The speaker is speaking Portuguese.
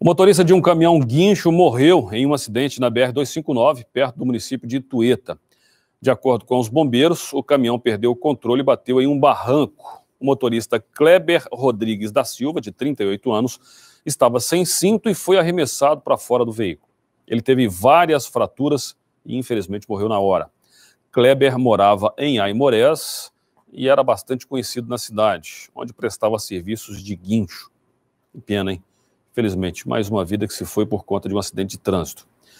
O motorista de um caminhão guincho morreu em um acidente na BR-259, perto do município de Itueta. De acordo com os bombeiros, o caminhão perdeu o controle e bateu em um barranco. O motorista Kleber Rodrigues da Silva, de 38 anos, estava sem cinto e foi arremessado para fora do veículo. Ele teve várias fraturas e, infelizmente, morreu na hora. Kleber morava em Aimorés e era bastante conhecido na cidade, onde prestava serviços de guincho. Que pena, hein? Felizmente, mais uma vida que se foi por conta de um acidente de trânsito.